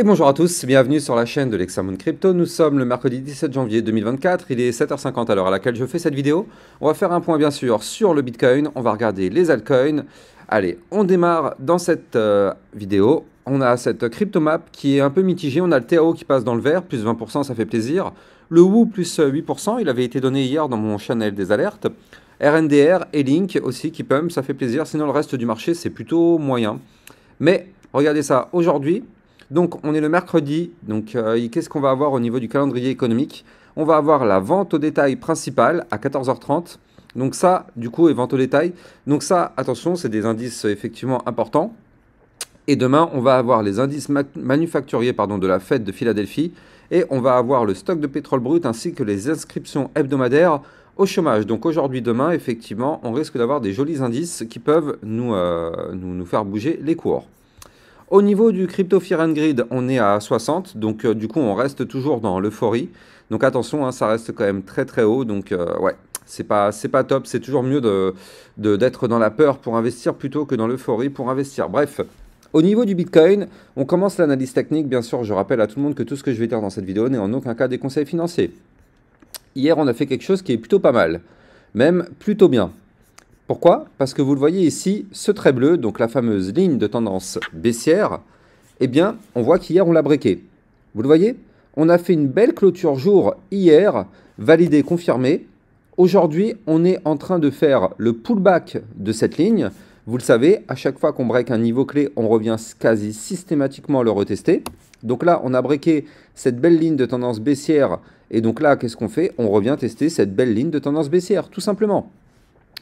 Et bonjour à tous, bienvenue sur la chaîne de l'Examon Crypto. Nous sommes le mercredi 17 janvier 2024, il est 7h50 à l'heure à laquelle je fais cette vidéo. On va faire un point bien sûr sur le Bitcoin, on va regarder les altcoins. Allez, on démarre dans cette euh, vidéo. On a cette crypto map qui est un peu mitigée, on a le TAO qui passe dans le vert, plus 20%, ça fait plaisir. Le WOO plus 8%, euh, il avait été donné hier dans mon channel des alertes. RNDR et Link aussi qui pump, ça fait plaisir, sinon le reste du marché c'est plutôt moyen. Mais regardez ça, aujourd'hui donc on est le mercredi, donc euh, qu'est-ce qu'on va avoir au niveau du calendrier économique On va avoir la vente au détail principale à 14h30. Donc ça, du coup, est vente au détail. Donc ça, attention, c'est des indices effectivement importants. Et demain, on va avoir les indices manufacturiers pardon, de la fête de Philadelphie. Et on va avoir le stock de pétrole brut ainsi que les inscriptions hebdomadaires au chômage. Donc aujourd'hui, demain, effectivement, on risque d'avoir des jolis indices qui peuvent nous, euh, nous faire bouger les cours. Au niveau du crypto Fear and Grid, on est à 60, donc euh, du coup on reste toujours dans l'euphorie. Donc attention, hein, ça reste quand même très très haut, donc euh, ouais, c'est pas, c'est pas top, c'est toujours mieux de, d'être dans la peur pour investir plutôt que dans l'euphorie pour investir. Bref, au niveau du Bitcoin, on commence l'analyse technique. Bien sûr, je rappelle à tout le monde que tout ce que je vais dire dans cette vidéo n'est en aucun cas des conseils financiers. Hier, on a fait quelque chose qui est plutôt pas mal, même plutôt bien. Pourquoi Parce que vous le voyez ici, ce trait bleu, donc la fameuse ligne de tendance baissière, eh bien, on voit qu'hier, on l'a breaké. Vous le voyez On a fait une belle clôture jour hier, validée, confirmée. Aujourd'hui, on est en train de faire le pullback de cette ligne. Vous le savez, à chaque fois qu'on break un niveau clé, on revient quasi systématiquement le retester. Donc là, on a breaké cette belle ligne de tendance baissière. Et donc là, qu'est-ce qu'on fait On revient tester cette belle ligne de tendance baissière, tout simplement.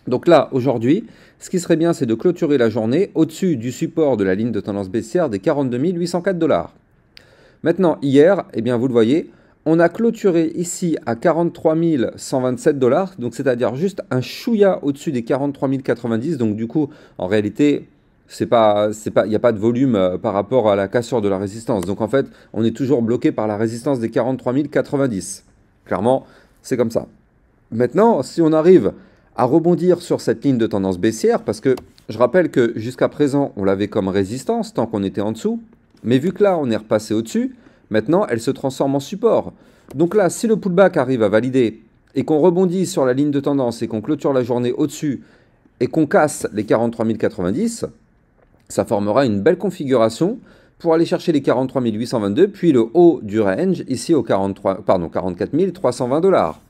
Donc là, aujourd'hui, ce qui serait bien, c'est de clôturer la journée au-dessus du support de la ligne de tendance baissière des 42 804 dollars. Maintenant, hier, eh bien, vous le voyez, on a clôturé ici à 43 127 dollars, donc c'est-à-dire juste un chouïa au-dessus des 43 090. Donc du coup, en réalité, c'est pas, il n'y a pas de volume euh, par rapport à la cassure de la résistance. Donc en fait, on est toujours bloqué par la résistance des 43 090. Clairement, c'est comme ça. Maintenant, si on arrive à rebondir sur cette ligne de tendance baissière parce que je rappelle que jusqu'à présent, on l'avait comme résistance tant qu'on était en dessous. Mais vu que là, on est repassé au-dessus, maintenant, elle se transforme en support. Donc là, si le pullback arrive à valider et qu'on rebondit sur la ligne de tendance et qu'on clôture la journée au-dessus et qu'on casse les 43 090, ça formera une belle configuration pour aller chercher les 43 822, puis le haut du range ici au 43, pardon, 44 320 dollars.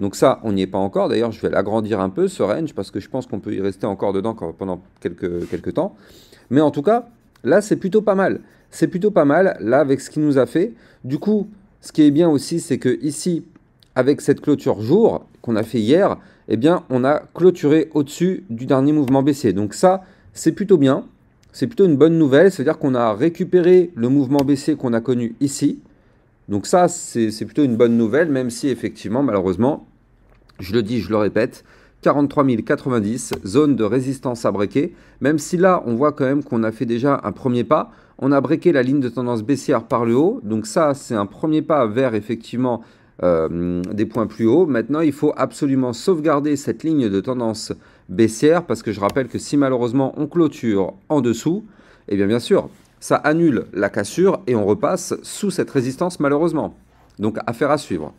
Donc ça, on n'y est pas encore. D'ailleurs, je vais l'agrandir un peu, ce range, parce que je pense qu'on peut y rester encore dedans pendant quelques, temps. Mais en tout cas, là, c'est plutôt pas mal. C'est plutôt pas mal, là, avec ce qu'il nous a fait. Du coup, ce qui est bien aussi, c'est que ici, avec cette clôture jour qu'on a fait hier, eh bien, on a clôturé au-dessus du dernier mouvement baissier. Donc ça, c'est plutôt bien. C'est plutôt une bonne nouvelle, c'est-à-dire qu'on a récupéré le mouvement baissier qu'on a connu ici. Donc ça, c'est plutôt une bonne nouvelle, même si effectivement, malheureusement, je le dis, je le répète, 43 090, zone de résistance à breaker. Même si là, on voit quand même qu'on a fait déjà un premier pas. On a breaké la ligne de tendance baissière par le haut. Donc ça, c'est un premier pas vers effectivement euh, des points plus hauts. Maintenant, il faut absolument sauvegarder cette ligne de tendance baissière parce que je rappelle que si malheureusement on clôture en dessous, eh bien bien sûr, ça annule la cassure et on repasse sous cette résistance malheureusement. Donc affaire à suivre.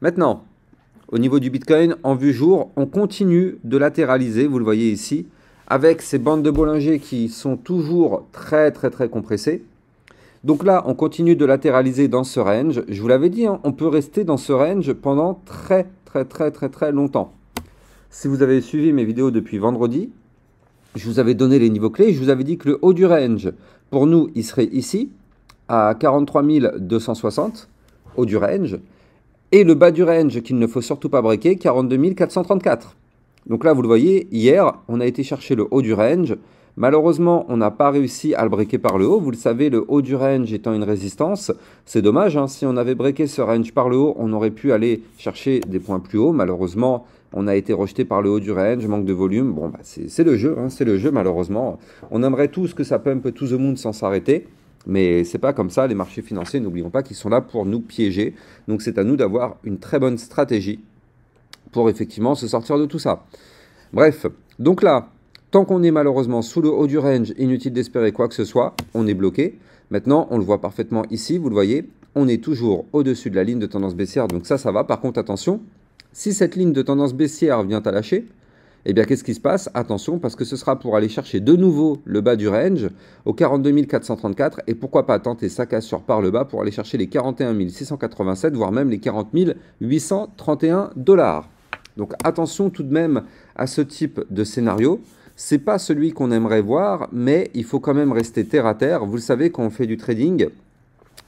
Maintenant, au niveau du Bitcoin, en vue jour, on continue de latéraliser, vous le voyez ici, avec ces bandes de Bollinger qui sont toujours très très très compressées. Donc là, on continue de latéraliser dans ce range. Je vous l'avais dit, hein, on peut rester dans ce range pendant très très très très très longtemps. Si vous avez suivi mes vidéos depuis vendredi, je vous avais donné les niveaux clés. Je vous avais dit que le haut du range, pour nous, il serait ici, à 43 260, haut du range et le bas du range qu'il ne faut surtout pas breaker, 42 434. Donc là, vous le voyez, hier, on a été chercher le haut du range. Malheureusement, on n'a pas réussi à le breaker par le haut. Vous le savez, le haut du range étant une résistance, c'est dommage. Hein. Si on avait breaké ce range par le haut, on aurait pu aller chercher des points plus hauts. Malheureusement, on a été rejeté par le haut du range, manque de volume. Bon, bah, c'est le jeu, hein, c'est le jeu malheureusement. On aimerait tous que ça pump tout le monde sans s'arrêter. Mais n'est pas comme ça, les marchés financiers, n'oublions pas qu'ils sont là pour nous piéger. Donc c'est à nous d'avoir une très bonne stratégie pour effectivement se sortir de tout ça. Bref, donc là, tant qu'on est malheureusement sous le haut du range, inutile d'espérer quoi que ce soit, on est bloqué. Maintenant, on le voit parfaitement ici, vous le voyez, on est toujours au-dessus de la ligne de tendance baissière, donc ça, ça va. Par contre, attention, si cette ligne de tendance baissière vient à lâcher, eh bien qu'est-ce qui se passe Attention, parce que ce sera pour aller chercher de nouveau le bas du range au 42 434 et pourquoi pas tenter sa sur par le bas pour aller chercher les 41 687, voire même les 40 831 dollars. Donc attention tout de même à ce type de scénario. C'est pas celui qu'on aimerait voir, mais il faut quand même rester terre à terre. Vous le savez, quand on fait du trading,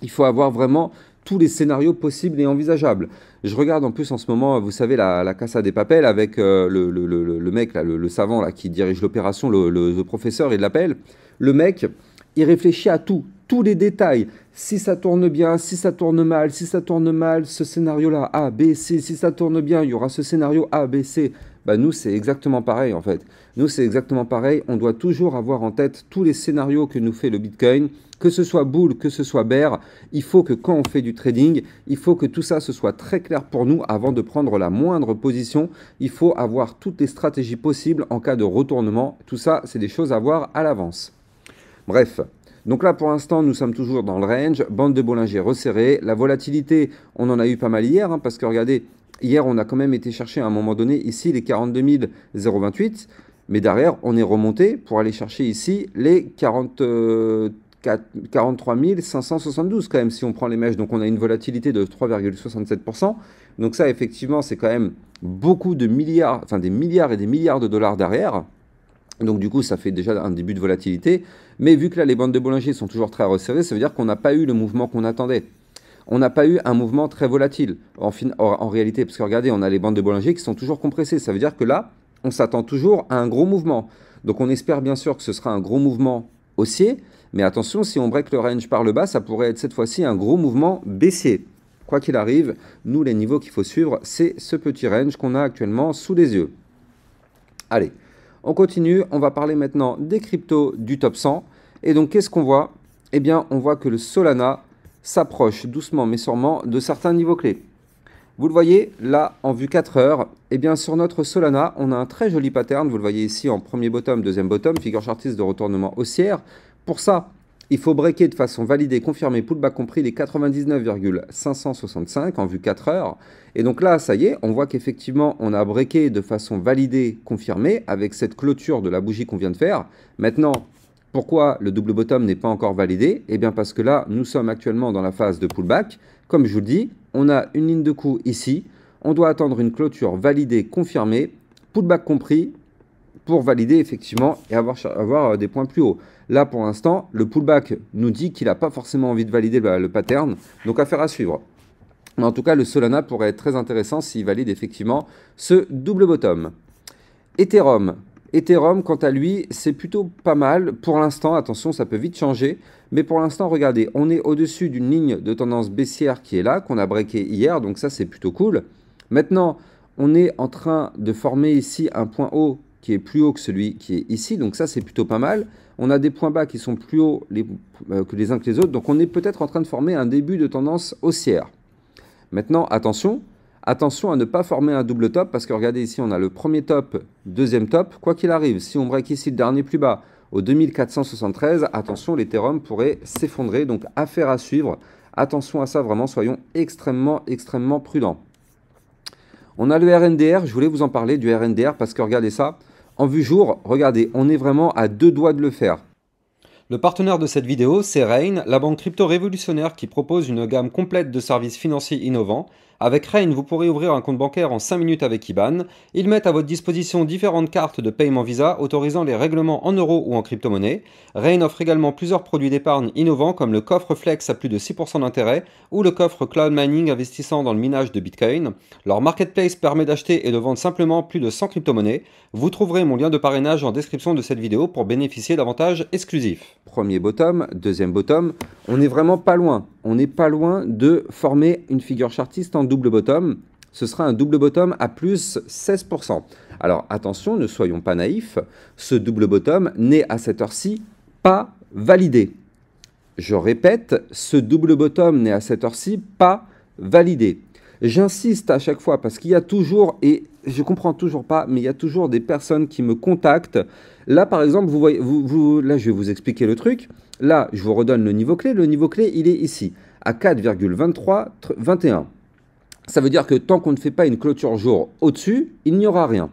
il faut avoir vraiment tous les scénarios possibles et envisageables. Je regarde en plus en ce moment, vous savez, la, la Casa des Papels avec euh, le, mec, le, savant là, qui dirige l'opération, le, professeur, il l'appel. Le mec, il réfléchit à tout, tous les détails. Si ça tourne bien, si ça tourne mal, si ça tourne mal, ce scénario-là, A, B, C, si ça tourne bien, il y aura ce scénario A, B, C. Bah, nous, c'est exactement pareil en fait. Nous, c'est exactement pareil. On doit toujours avoir en tête tous les scénarios que nous fait le Bitcoin, que ce soit boule, que ce soit bear. Il faut que quand on fait du trading, il faut que tout ça se soit très clair pour nous avant de prendre la moindre position. Il faut avoir toutes les stratégies possibles en cas de retournement. Tout ça, c'est des choses à voir à l'avance. Bref, donc là, pour l'instant, nous sommes toujours dans le range, bande de Bollinger resserrée. La volatilité, on en a eu pas mal hier, hein, parce que regardez, Hier, on a quand même été chercher à un moment donné ici les 42 028, mais derrière, on est remonté pour aller chercher ici les 40, 43 572 quand même si on prend les mèches. Donc on a une volatilité de 3,67%. Donc ça, effectivement, c'est quand même beaucoup de milliards, enfin des milliards et des milliards de dollars derrière. Donc du coup, ça fait déjà un début de volatilité. Mais vu que là, les bandes de Bollinger sont toujours très resserrées, ça veut dire qu'on n'a pas eu le mouvement qu'on attendait on n'a pas eu un mouvement très volatile. En, en réalité, parce que regardez, on a les bandes de Bollinger qui sont toujours compressées. Ça veut dire que là, on s'attend toujours à un gros mouvement. Donc on espère bien sûr que ce sera un gros mouvement haussier, mais attention, si on break le range par le bas, ça pourrait être cette fois-ci un gros mouvement baissier. Quoi qu'il arrive, nous, les niveaux qu'il faut suivre, c'est ce petit range qu'on a actuellement sous les yeux. Allez, on continue. On va parler maintenant des cryptos du top 100. Et donc, qu'est-ce qu'on voit Eh bien, on voit que le Solana s'approche doucement mais sûrement de certains niveaux clés. Vous le voyez là en vue 4 heures, et eh bien sur notre Solana, on a un très joli pattern, vous le voyez ici en premier bottom, deuxième bottom, figure chartiste de retournement haussière. Pour ça, il faut breaker de façon validée, confirmée, pullback compris les 99,565 en vue 4 heures. Et donc là, ça y est, on voit qu'effectivement, on a breaké de façon validée, confirmée, avec cette clôture de la bougie qu'on vient de faire. Maintenant, pourquoi le double bottom n'est pas encore validé Eh bien parce que là, nous sommes actuellement dans la phase de pullback. Comme je vous le dis, on a une ligne de coup ici. On doit attendre une clôture validée, confirmée, pullback compris, pour valider effectivement et avoir, euh, des points plus hauts. Là, pour l'instant, le pullback nous dit qu'il n'a pas forcément envie de valider le, pattern, donc affaire à suivre. Mais en tout cas, le Solana pourrait être très intéressant s'il valide effectivement ce double bottom. Ethereum, Ethereum, quant à lui, c'est plutôt pas mal. Pour l'instant, attention, ça peut vite changer. Mais pour l'instant, regardez, on est au-dessus d'une ligne de tendance baissière qui est là, qu'on a breakée hier. Donc ça, c'est plutôt cool. Maintenant, on est en train de former ici un point haut qui est plus haut que celui qui est ici. Donc ça, c'est plutôt pas mal. On a des points bas qui sont plus hauts euh, que les uns que les autres. Donc on est peut-être en train de former un début de tendance haussière. Maintenant, attention, Attention à ne pas former un double top parce que regardez ici, on a le premier top, deuxième top. Quoi qu'il arrive, si on break ici le dernier plus bas au 2473, attention, l'Ethereum pourrait s'effondrer. Donc affaire à suivre. Attention à ça, vraiment, soyons extrêmement, extrêmement prudents. On a le RNDR, je voulais vous en parler du RNDR parce que regardez ça. En vue jour, regardez, on est vraiment à deux doigts de le faire. Le partenaire de cette vidéo, c'est Rain, la banque crypto révolutionnaire qui propose une gamme complète de services financiers innovants avec Rain, vous pourrez ouvrir un compte bancaire en 5 minutes avec IBAN. Ils mettent à votre disposition différentes cartes de paiement Visa autorisant les règlements en euros ou en crypto-monnaie. Rain offre également plusieurs produits d'épargne innovants comme le coffre Flex à plus de 6% d'intérêt ou le coffre Cloud Mining investissant dans le minage de Bitcoin. Leur marketplace permet d'acheter et de vendre simplement plus de 100 crypto-monnaies. Vous trouverez mon lien de parrainage en description de cette vidéo pour bénéficier d'avantages exclusifs. Premier bottom, deuxième bottom, on n'est vraiment pas loin. On n'est pas loin de former une figure chartiste en double bottom, ce sera un double bottom à plus 16%. Alors attention, ne soyons pas naïfs, ce double bottom n'est à cette heure-ci pas validé. Je répète, ce double bottom n'est à cette heure-ci pas validé. J'insiste à chaque fois parce qu'il y a toujours, et je comprends toujours pas, mais il y a toujours des personnes qui me contactent. Là, par exemple, vous voyez, là, je vais vous expliquer le truc. Là, je vous redonne le niveau clé. Le niveau clé, il est ici, à 4,2321 ça veut dire que tant qu'on ne fait pas une clôture jour au-dessus, il n'y aura rien.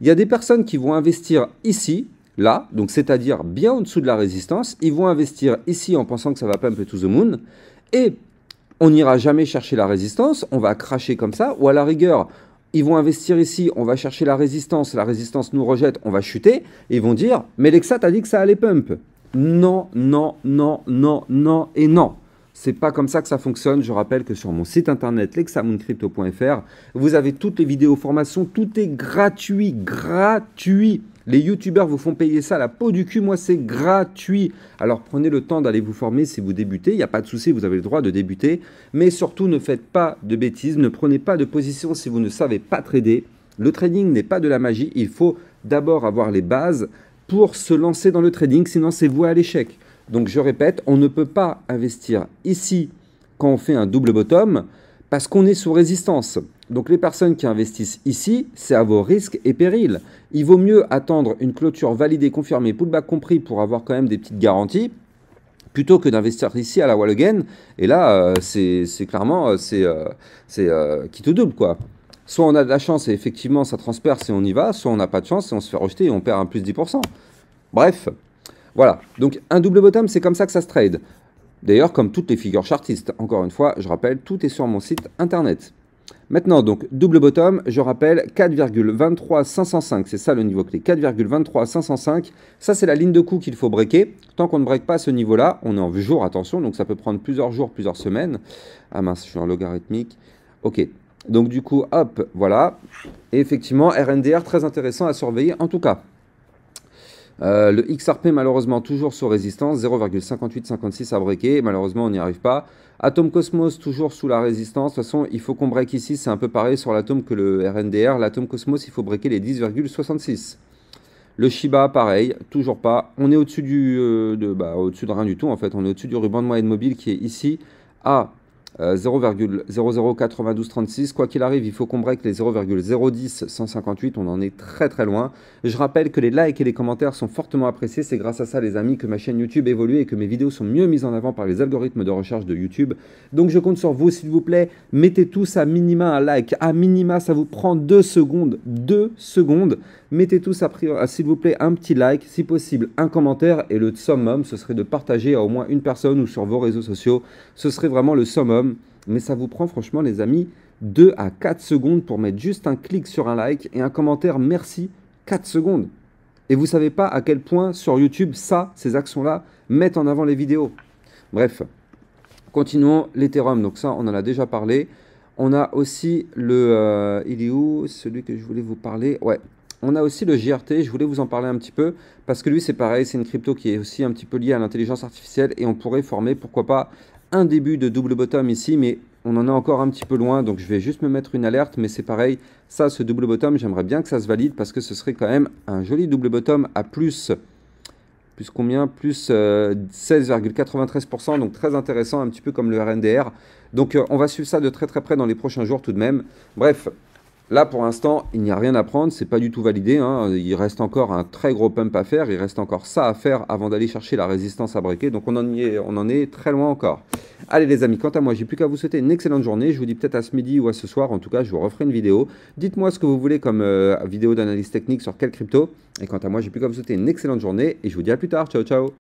Il y a des personnes qui vont investir ici, là, donc c'est-à-dire bien en dessous de la résistance. Ils vont investir ici en pensant que ça va pas un peu to the moon. Et on n'ira jamais chercher la résistance, on va cracher comme ça, ou à la rigueur, ils vont investir ici, on va chercher la résistance, la résistance nous rejette, on va chuter, et ils vont dire, mais Lexa t'as dit que ça allait pump. Non, non, non, non, non et non. C'est pas comme ça que ça fonctionne. Je rappelle que sur mon site internet lexamuncrypto.fr, vous avez toutes les vidéos formations, tout est gratuit, gratuit. Les youtubeurs vous font payer ça la peau du cul, moi c'est gratuit. Alors prenez le temps d'aller vous former si vous débutez, il n'y a pas de souci, vous avez le droit de débuter. Mais surtout ne faites pas de bêtises, ne prenez pas de position si vous ne savez pas trader. Le trading n'est pas de la magie, il faut d'abord avoir les bases pour se lancer dans le trading, sinon c'est voué à l'échec. Donc je répète, on ne peut pas investir ici quand on fait un double bottom parce qu'on est sous résistance. Donc les personnes qui investissent ici, c'est à vos risques et périls. Il vaut mieux attendre une clôture validée, confirmée, pullback compris pour avoir quand même des petites garanties plutôt que d'investir ici à la wall again. Et là, euh, c'est clairement, euh, c'est euh, qui te double quoi. Soit on a de la chance et effectivement ça transperce et on y va, soit on n'a pas de chance et on se fait rejeter et on perd un plus 10%. Bref, voilà, donc un double bottom, c'est comme ça que ça se trade. D'ailleurs, comme toutes les figures chartistes, encore une fois, je rappelle, tout est sur mon site internet. Maintenant, donc, double bottom, je rappelle, 4,23505, c'est ça le niveau clé, 4,23505, ça c'est la ligne de coup qu'il faut breaker. Tant qu'on ne break pas ce niveau-là, on est en jour, attention, donc ça peut prendre plusieurs jours, plusieurs semaines. Ah mince, je suis en logarithmique. Ok, donc du coup, hop, voilà. Et effectivement, RNDR, très intéressant à surveiller en tout cas. Euh, le XRP, malheureusement, toujours sous résistance, 0,5856 à breaker. Malheureusement, on n'y arrive pas. Atom Cosmos, toujours sous la résistance. De toute façon, il faut qu'on break ici. C'est un peu pareil sur l'atome que le RNDR. L'atome Cosmos, il faut breaker les 10,66. Le Shiba, pareil, toujours pas. On est au-dessus du, euh, de, bah, au-dessus de rien du tout, en fait. On est au-dessus du ruban de moyenne mobile qui est ici à 0,009236. Euh, Quoi qu'il arrive, il faut qu'on break les 0,010158. On en est très très loin. Je rappelle que les likes et les commentaires sont fortement appréciés. C'est grâce à ça, les amis, que ma chaîne YouTube évolue et que mes vidéos sont mieux mises en avant par les algorithmes de recherche de YouTube. Donc je compte sur vous, s'il vous plaît. Mettez tous à minima un like. À minima, ça vous prend deux secondes. deux secondes. Mettez tous, s'il vous plaît, un petit like, si possible, un commentaire. Et le summum, ce serait de partager à au moins une personne ou sur vos réseaux sociaux. Ce serait vraiment le summum mais ça vous prend franchement les amis 2 à 4 secondes pour mettre juste un clic sur un like et un commentaire merci 4 secondes. Et vous savez pas à quel point sur YouTube ça, ces actions-là, mettent en avant les vidéos. Bref, continuons l'Ethereum. Donc ça, on en a déjà parlé. On a aussi le... Euh, il est où Celui que je voulais vous parler. Ouais. On a aussi le JRT, je voulais vous en parler un petit peu, parce que lui c'est pareil, c'est une crypto qui est aussi un petit peu liée à l'intelligence artificielle et on pourrait former, pourquoi pas, un début de double bottom ici, mais on en est encore un petit peu loin, donc je vais juste me mettre une alerte, mais c'est pareil, ça, ce double bottom, j'aimerais bien que ça se valide, parce que ce serait quand même un joli double bottom à plus, plus combien Plus 16,93%, euh, donc très intéressant, un petit peu comme le RNDR. Donc euh, on va suivre ça de très très près dans les prochains jours tout de même. Bref, Là, pour l'instant, il n'y a rien à prendre, c'est pas du tout validé. Hein. Il reste encore un très gros pump à faire, il reste encore ça à faire avant d'aller chercher la résistance à briquer. Donc on en, est, on en est très loin encore. Allez les amis, quant à moi, j'ai plus qu'à vous souhaiter une excellente journée. Je vous dis peut-être à ce midi ou à ce soir. En tout cas, je vous referai une vidéo. Dites-moi ce que vous voulez comme euh, vidéo d'analyse technique sur quelle crypto. Et quant à moi, j'ai plus qu'à vous souhaiter une excellente journée et je vous dis à plus tard. Ciao, ciao